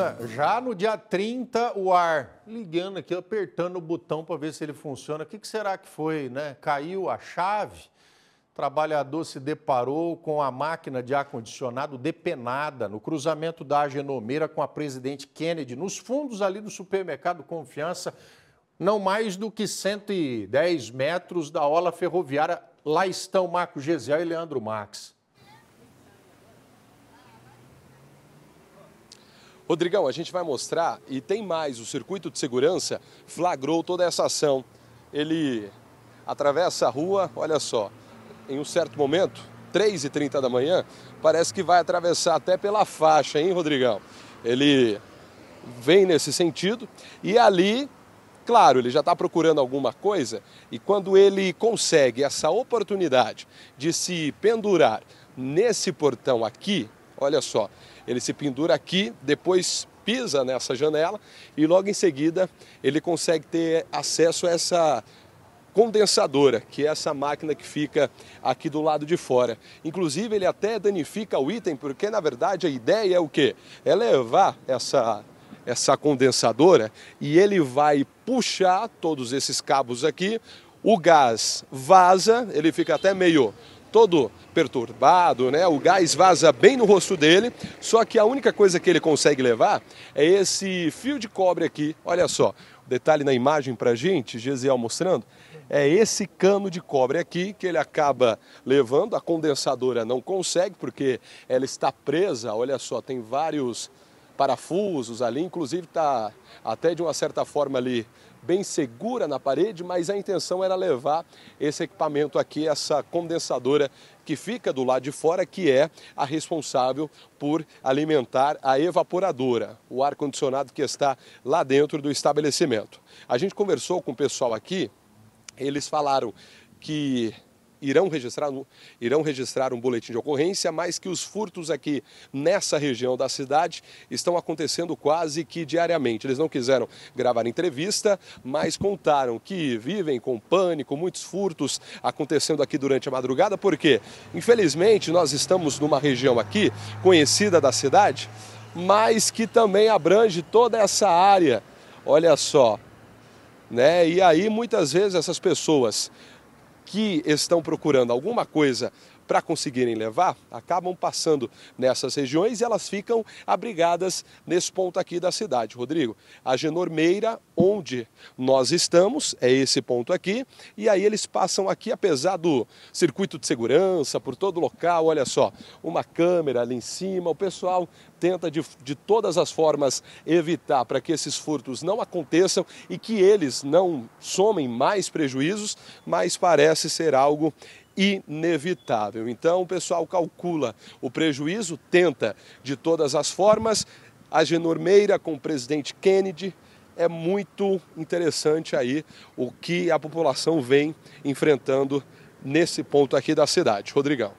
Imagina, já no dia 30, o ar ligando aqui, apertando o botão para ver se ele funciona. O que, que será que foi, né? Caiu a chave? trabalhador se deparou com a máquina de ar-condicionado depenada no cruzamento da Agenomeira com a presidente Kennedy, nos fundos ali do supermercado Confiança, não mais do que 110 metros da ola ferroviária. Lá estão Marco Gesiel e Leandro Marques. Rodrigão, a gente vai mostrar e tem mais. O circuito de segurança flagrou toda essa ação. Ele atravessa a rua, olha só, em um certo momento, 3h30 da manhã, parece que vai atravessar até pela faixa, hein, Rodrigão? Ele vem nesse sentido e ali claro, ele já está procurando alguma coisa e quando ele consegue essa oportunidade de se pendurar nesse portão aqui, Olha só, ele se pendura aqui, depois pisa nessa janela e logo em seguida ele consegue ter acesso a essa condensadora, que é essa máquina que fica aqui do lado de fora. Inclusive, ele até danifica o item, porque na verdade a ideia é o quê? É levar essa essa condensadora e ele vai puxar todos esses cabos aqui. O gás vaza, ele fica até meio todo perturbado, né? O gás vaza bem no rosto dele, só que a única coisa que ele consegue levar é esse fio de cobre aqui. Olha só, detalhe na imagem pra gente, Gesiel mostrando, é esse cano de cobre aqui que ele acaba levando. A condensadora não consegue porque ela está presa. Olha só, tem vários parafusos ali, inclusive está até de uma certa forma ali bem segura na parede, mas a intenção era levar esse equipamento aqui, essa condensadora que fica do lado de fora, que é a responsável por alimentar a evaporadora, o ar-condicionado que está lá dentro do estabelecimento. A gente conversou com o pessoal aqui, eles falaram que irão registrar, irão registrar um boletim de ocorrência, mas que os furtos aqui nessa região da cidade estão acontecendo quase que diariamente. Eles não quiseram gravar entrevista, mas contaram que vivem com pânico, muitos furtos acontecendo aqui durante a madrugada, porque infelizmente nós estamos numa região aqui conhecida da cidade, mas que também abrange toda essa área. Olha só, né? E aí muitas vezes essas pessoas que estão procurando alguma coisa para conseguirem levar, acabam passando nessas regiões e elas ficam abrigadas nesse ponto aqui da cidade. Rodrigo, a Genormeira, onde nós estamos, é esse ponto aqui, e aí eles passam aqui, apesar do circuito de segurança, por todo o local, olha só, uma câmera ali em cima, o pessoal tenta de, de todas as formas evitar para que esses furtos não aconteçam e que eles não somem mais prejuízos, mas parece ser algo inevitável. Então o pessoal calcula o prejuízo, tenta de todas as formas. A genormeira com o presidente Kennedy, é muito interessante aí o que a população vem enfrentando nesse ponto aqui da cidade. Rodrigão.